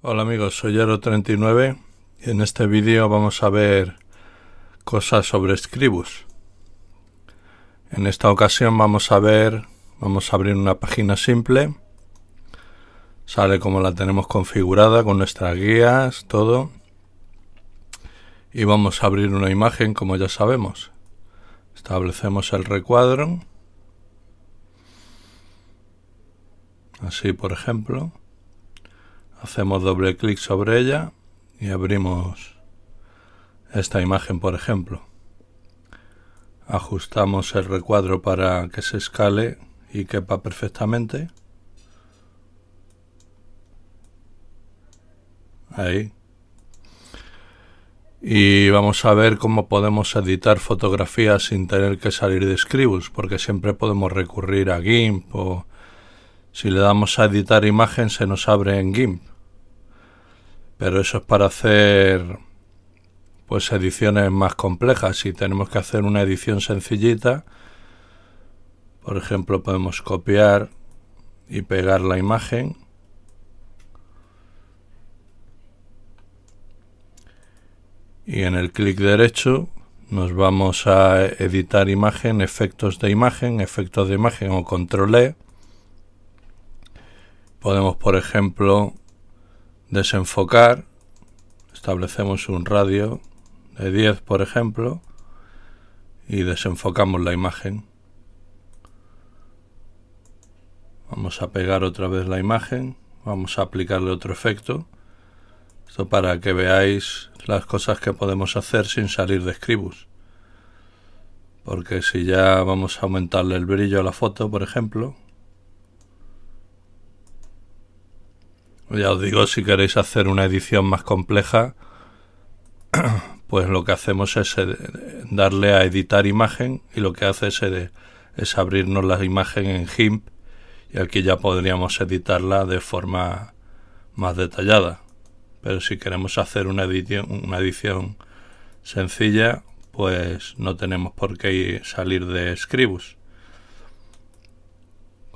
Hola amigos, soy yero 39 y en este vídeo vamos a ver cosas sobre Scribus. En esta ocasión vamos a ver, vamos a abrir una página simple. Sale como la tenemos configurada con nuestras guías, todo. Y vamos a abrir una imagen como ya sabemos. Establecemos el recuadro. Así por ejemplo. Hacemos doble clic sobre ella y abrimos esta imagen, por ejemplo. Ajustamos el recuadro para que se escale y quepa perfectamente. Ahí. Y vamos a ver cómo podemos editar fotografías sin tener que salir de Scribus, porque siempre podemos recurrir a GIMP o si le damos a editar imagen se nos abre en GIMP. Pero eso es para hacer pues ediciones más complejas. Si tenemos que hacer una edición sencillita, por ejemplo, podemos copiar y pegar la imagen. Y en el clic derecho nos vamos a editar imagen, efectos de imagen, efectos de imagen o control E. Podemos, por ejemplo, desenfocar. Establecemos un radio de 10, por ejemplo, y desenfocamos la imagen. Vamos a pegar otra vez la imagen. Vamos a aplicarle otro efecto. Esto para que veáis las cosas que podemos hacer sin salir de Scribus. Porque si ya vamos a aumentarle el brillo a la foto, por ejemplo, Ya os digo, si queréis hacer una edición más compleja, pues lo que hacemos es eh, darle a editar imagen y lo que hace eh, es, abrirnos la imagen en GIMP y aquí ya podríamos editarla de forma más detallada. Pero si queremos hacer una edición sencilla, pues no tenemos por qué salir de Scribus.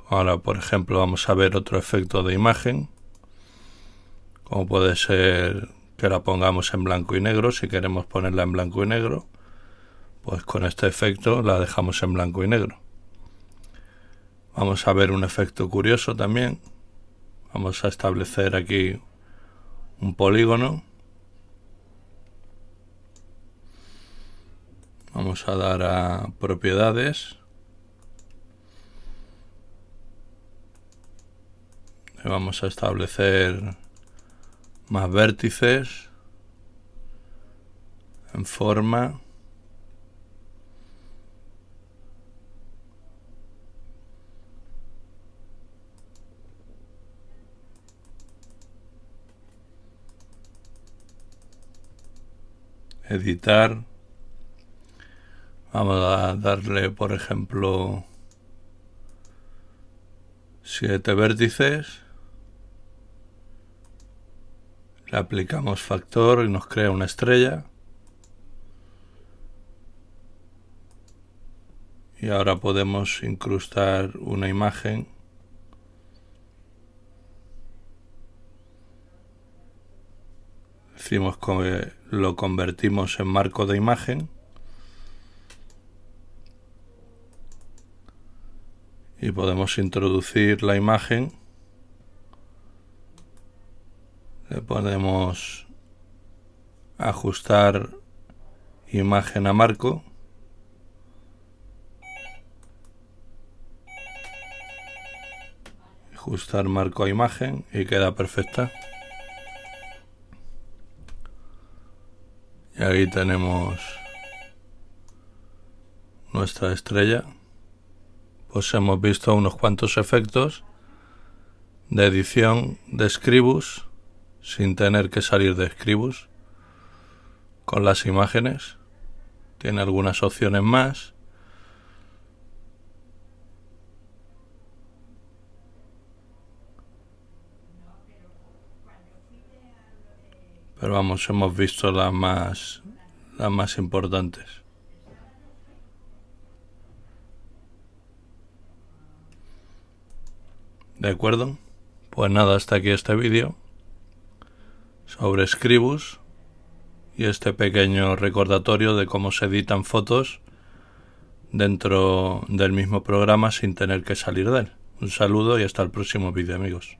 Ahora, por ejemplo, vamos a ver otro efecto de imagen. O puede ser que la pongamos en blanco y negro, si queremos ponerla en blanco y negro, pues con este efecto la dejamos en blanco y negro. Vamos a ver un efecto curioso también. Vamos a establecer aquí un polígono. Vamos a dar a propiedades. Vamos a establecer más vértices en forma editar vamos a darle por ejemplo siete vértices aplicamos factor y nos crea una estrella. Y ahora podemos incrustar una imagen. Decimos que lo convertimos en marco de imagen. Y podemos introducir la imagen le podemos ajustar imagen a marco ajustar marco a imagen y queda perfecta y ahí tenemos nuestra estrella pues hemos visto unos cuantos efectos de edición de Scribus sin tener que salir de Scribus, con las imágenes. Tiene algunas opciones más. Pero vamos, hemos visto las más las más importantes. ¿De acuerdo? Pues nada, hasta aquí este vídeo sobre Scribus y este pequeño recordatorio de cómo se editan fotos dentro del mismo programa sin tener que salir de él. Un saludo y hasta el próximo vídeo amigos.